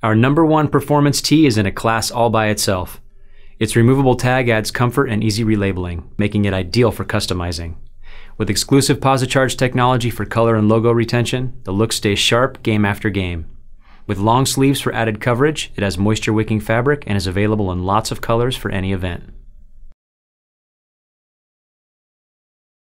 Our number one performance tee is in a class all by itself. Its removable tag adds comfort and easy relabeling, making it ideal for customizing. With exclusive PosiCharge technology for color and logo retention, the look stays sharp game after game. With long sleeves for added coverage, it has moisture wicking fabric and is available in lots of colors for any event.